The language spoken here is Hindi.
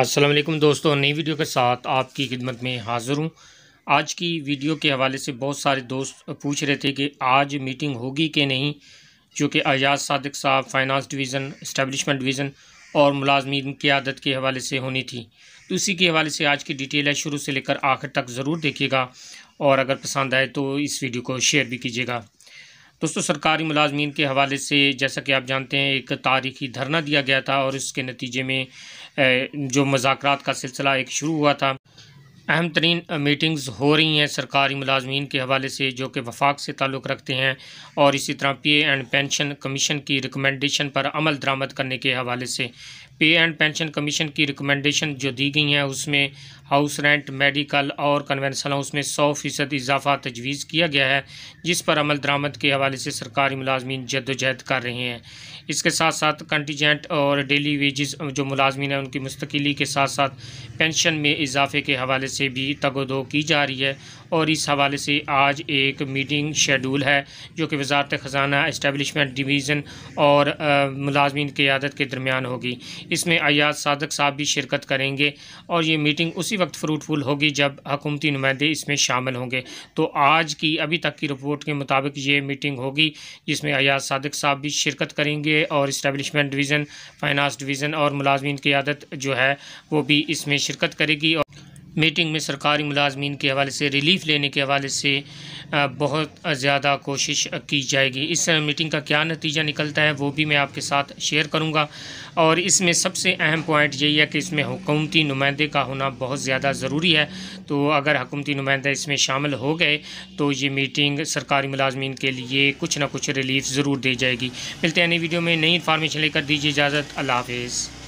असलम दोस्तों नई वीडियो के साथ आपकी खिदमत में हाज़िर हूँ आज की वीडियो के हवाले से बहुत सारे दोस्त पूछ रहे थे कि आज मीटिंग होगी कि नहीं जो कि अयाज सदक साहब फाइनेंस डिवीज़न इस्टबलिशमेंट डिवीज़न और मुलाजमीन की आदत के हवाले से होनी थी तो इसी के हवाले से आज की डिटेल है शुरू से लेकर आखिर तक ज़रूर देखिएगा और अगर पसंद आए तो इस वीडियो को शेयर भी कीजिएगा दोस्तों सरकारी मुलाजमीन के हवाले से जैसा कि आप जानते हैं एक तारीखी धरना दिया गया था और इसके नतीजे में जो मजाक का सिलसिला एक शुरू हुआ था अहम तरीन मीटिंग्स हो रही हैं सरकारी मुलाजमीन के हवाले से जो कि वफाक से ताल्लुक़ रखते हैं और इसी तरह पे एंड पेंशन कमीशन की रिकमेंडेशन पर अमल दरामद करने के हवाले से पे एंड पेंशन कमीशन की रिकमेंडेशन जो दी गई हैं उसमें हाउस रेंट मेडिकल और कन्वेंसल हाउस में सौ फ़ीसद इजाफा तजवीज़ किया गया है जिस पर अमल दरामद के हवाले से सरकारी मुलाजमीन जदोजहद कर रहे हैं इसके साथ साथ कंटीजेंट और डेली वेजेस जो मुलाजमीन हैं उनकी मुस्तकिली के साथ साथ पेंशन में इजाफे के हवाले से से भी तगोदो की जा रही है और इस हवाले से आज एक मीटिंग शेड्यूल है जो कि वजारत ख़जाना इस्टेबलिशमेंट डिवीज़न और मुलाजमन की आदत के दरमियान होगी इसमें अयाज सादक साहब भी शिरकत करेंगे और ये मीटिंग उसी वक्त फ्रूटफुल होगी जब हकूमती नुमाइंदे इसमें शामिल होंगे तो आज की अभी तक की रिपोर्ट के मुताबिक ये मीटिंग होगी जिसमें अयाज सादक साहब भी शिरकत करेंगे और इस्टेबलिशमेंट डिवीज़न फाइनानस डिवीज़न और मुलाजमन की आदत जो है वो भी इसमें शिरकत करेगी और मीटिंग में सरकारी मुलाजमीन के हवाले से रिलीफ़ लेने के हवाले से बहुत ज़्यादा कोशिश की जाएगी इस मीटिंग का क्या नतीजा निकलता है वो भी मैं आपके साथ शेयर करूँगा और इसमें सबसे अहम पॉइंट यही है कि इसमें हुकूमती नुमाइंदे का होना बहुत ज़्यादा ज़रूरी है तो अगर हुकूमती नुमाइंदे इसमें शामिल हो गए तो ये मीटिंग सरकारी मुलाजमीन के लिए कुछ ना कुछ रिलीफ ज़रूर दी जाएगी मिलते हैं नई वीडियो में नई इन्फॉर्मेशन लेकर दीजिए इजाज़त अल्लाह हाफिज़